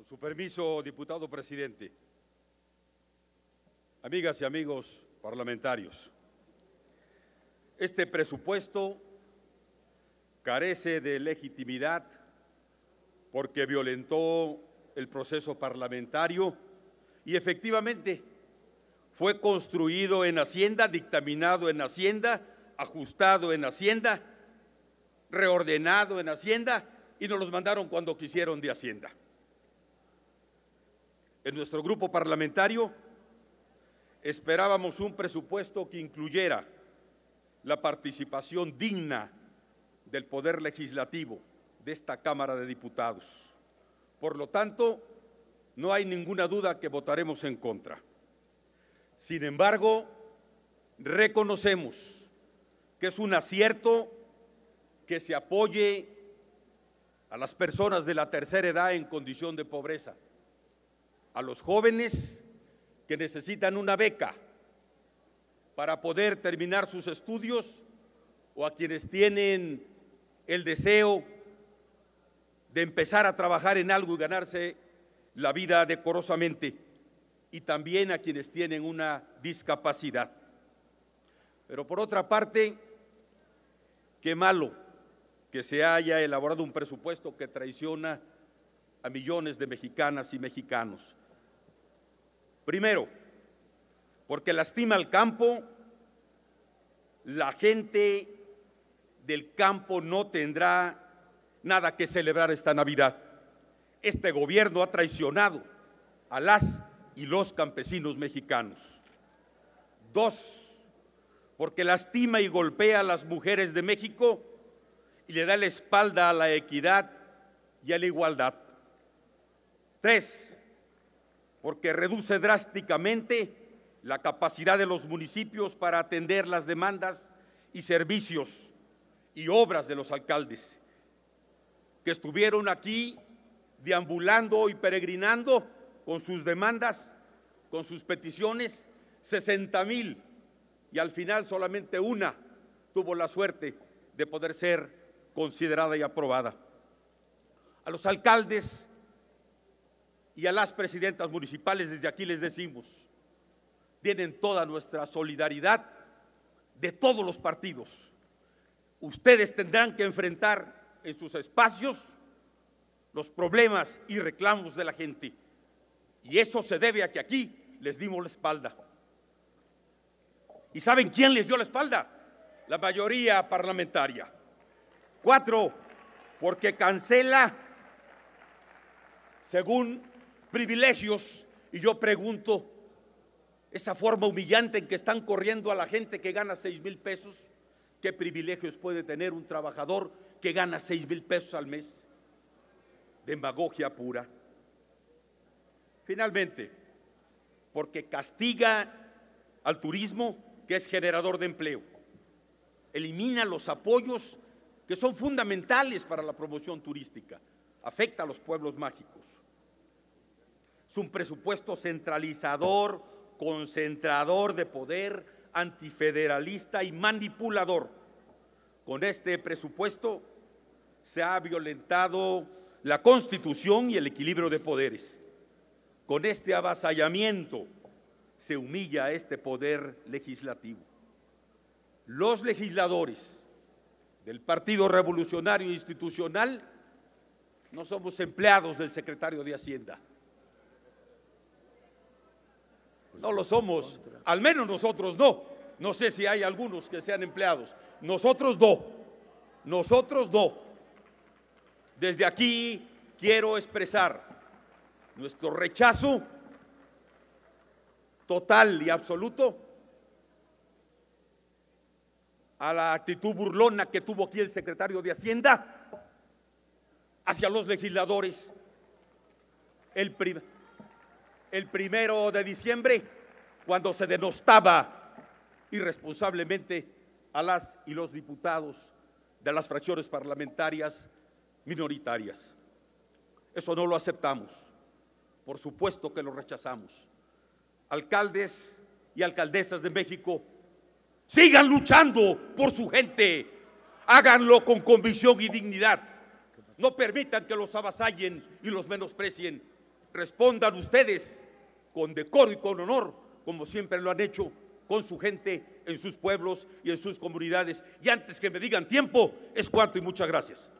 Con su permiso, diputado presidente, amigas y amigos parlamentarios, este presupuesto carece de legitimidad porque violentó el proceso parlamentario y efectivamente fue construido en Hacienda, dictaminado en Hacienda, ajustado en Hacienda, reordenado en Hacienda y nos los mandaron cuando quisieron de Hacienda. En nuestro grupo parlamentario esperábamos un presupuesto que incluyera la participación digna del Poder Legislativo de esta Cámara de Diputados. Por lo tanto, no hay ninguna duda que votaremos en contra. Sin embargo, reconocemos que es un acierto que se apoye a las personas de la tercera edad en condición de pobreza a los jóvenes que necesitan una beca para poder terminar sus estudios o a quienes tienen el deseo de empezar a trabajar en algo y ganarse la vida decorosamente y también a quienes tienen una discapacidad. Pero por otra parte, qué malo que se haya elaborado un presupuesto que traiciona a millones de mexicanas y mexicanos. Primero, porque lastima al campo, la gente del campo no tendrá nada que celebrar esta Navidad. Este gobierno ha traicionado a las y los campesinos mexicanos. Dos, porque lastima y golpea a las mujeres de México y le da la espalda a la equidad y a la igualdad. Tres, porque reduce drásticamente la capacidad de los municipios para atender las demandas y servicios y obras de los alcaldes que estuvieron aquí deambulando y peregrinando con sus demandas, con sus peticiones, 60 mil, y al final solamente una tuvo la suerte de poder ser considerada y aprobada. A los alcaldes y a las presidentas municipales, desde aquí les decimos, tienen toda nuestra solidaridad de todos los partidos. Ustedes tendrán que enfrentar en sus espacios los problemas y reclamos de la gente. Y eso se debe a que aquí les dimos la espalda. ¿Y saben quién les dio la espalda? La mayoría parlamentaria. Cuatro, porque cancela, según privilegios. Y yo pregunto, esa forma humillante en que están corriendo a la gente que gana seis mil pesos, ¿qué privilegios puede tener un trabajador que gana seis mil pesos al mes? Demagogia pura. Finalmente, porque castiga al turismo que es generador de empleo, elimina los apoyos que son fundamentales para la promoción turística, afecta a los pueblos mágicos es un presupuesto centralizador, concentrador de poder, antifederalista y manipulador. Con este presupuesto se ha violentado la Constitución y el equilibrio de poderes. Con este avasallamiento se humilla este poder legislativo. Los legisladores del Partido Revolucionario Institucional no somos empleados del secretario de Hacienda. No lo somos, al menos nosotros no. No sé si hay algunos que sean empleados. Nosotros no. Nosotros no. Desde aquí quiero expresar nuestro rechazo total y absoluto a la actitud burlona que tuvo aquí el secretario de Hacienda hacia los legisladores. El privado el primero de diciembre, cuando se denostaba irresponsablemente a las y los diputados de las fracciones parlamentarias minoritarias. Eso no lo aceptamos. Por supuesto que lo rechazamos. Alcaldes y alcaldesas de México, sigan luchando por su gente. Háganlo con convicción y dignidad. No permitan que los avasallen y los menosprecien Respondan ustedes con decoro y con honor, como siempre lo han hecho con su gente, en sus pueblos y en sus comunidades. Y antes que me digan tiempo, es cuanto y muchas gracias.